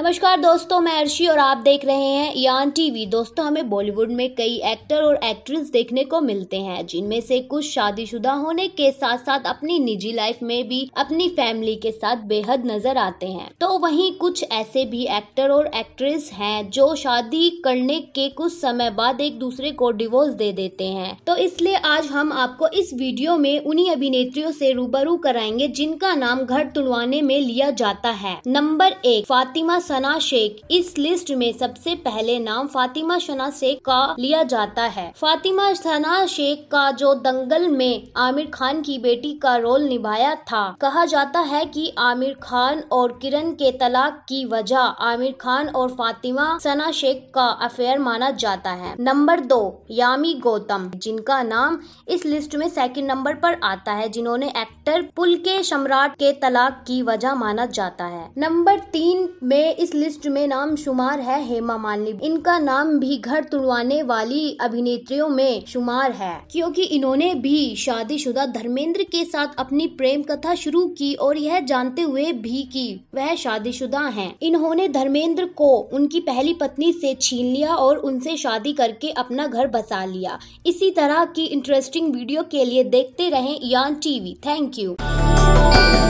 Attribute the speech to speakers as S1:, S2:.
S1: नमस्कार दोस्तों मैं अर्शी और आप देख रहे हैं यान टीवी दोस्तों हमें बॉलीवुड में कई एक्टर और एक्ट्रेस देखने को मिलते हैं जिनमें से कुछ शादीशुदा होने के साथ साथ अपनी निजी लाइफ में भी अपनी फैमिली के साथ बेहद नजर आते हैं तो वहीं कुछ ऐसे भी एक्टर और एक्ट्रेस हैं जो शादी करने के कुछ समय बाद एक दूसरे को डिवोर्स दे देते हैं तो इसलिए आज हम आपको इस वीडियो में उन्हीं अभिनेत्रियों से रूबरू कराएंगे जिनका नाम घर तुलवाने में लिया जाता है नंबर एक फातिमा सना शेख इस लिस्ट में सबसे पहले नाम फातिमा शना शेख का लिया जाता है फातिमा सना शेख का जो दंगल में आमिर खान की बेटी का रोल निभाया था कहा जाता है कि आमिर खान और किरण के तलाक की वजह आमिर खान और फातिमा सना शेख का अफेयर माना जाता है नंबर दो यामी गौतम जिनका नाम इस लिस्ट में सेकंड नंबर पर आता है जिन्होंने एक्टर पुल के सम्राट के तलाक की वजह माना जाता है नंबर तीन में इस लिस्ट में नाम शुमार है हेमा मालिनी इनका नाम भी घर तुड़वाने वाली अभिनेत्रियों में शुमार है क्योंकि इन्होंने भी शादीशुदा धर्मेंद्र के साथ अपनी प्रेम कथा शुरू की और यह जानते हुए भी कि वह शादीशुदा हैं। इन्होंने धर्मेंद्र को उनकी पहली पत्नी से छीन लिया और उनसे शादी करके अपना घर बसा लिया इसी तरह की इंटरेस्टिंग वीडियो के लिए देखते रहें यान टीवी थैंक यू